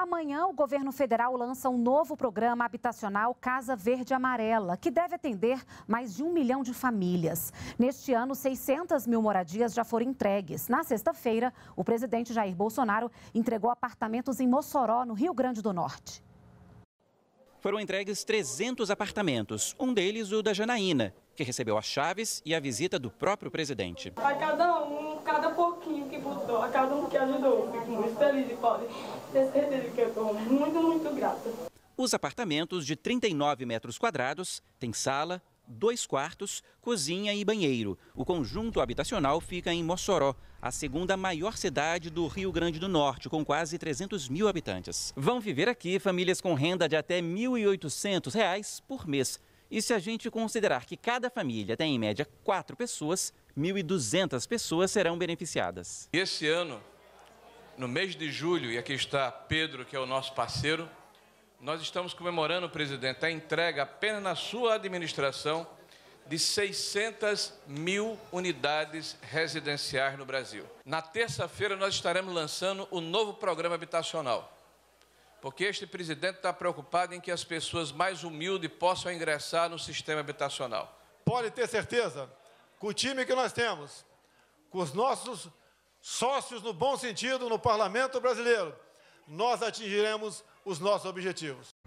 Amanhã, o governo federal lança um novo programa habitacional Casa Verde Amarela, que deve atender mais de um milhão de famílias. Neste ano, 600 mil moradias já foram entregues. Na sexta-feira, o presidente Jair Bolsonaro entregou apartamentos em Mossoró, no Rio Grande do Norte. Foram entregues 300 apartamentos, um deles o da Janaína, que recebeu as chaves e a visita do próprio presidente. Para cada um pouquinho que mudou, a cada um que ajudou. Fico muito feliz e pode ter certeza que eu estou muito, muito grata. Os apartamentos de 39 metros quadrados têm sala, dois quartos, cozinha e banheiro. O conjunto habitacional fica em Mossoró, a segunda maior cidade do Rio Grande do Norte, com quase 300 mil habitantes. Vão viver aqui famílias com renda de até R$ 1.800 por mês. E se a gente considerar que cada família tem em média quatro pessoas, 1.200 pessoas serão beneficiadas. Esse ano, no mês de julho, e aqui está Pedro, que é o nosso parceiro, nós estamos comemorando, presidente, a entrega apenas na sua administração de 600 mil unidades residenciais no Brasil. Na terça-feira, nós estaremos lançando o novo programa habitacional. Porque este presidente está preocupado em que as pessoas mais humildes possam ingressar no sistema habitacional. Pode ter certeza, com o time que nós temos, com os nossos sócios no bom sentido no parlamento brasileiro, nós atingiremos os nossos objetivos.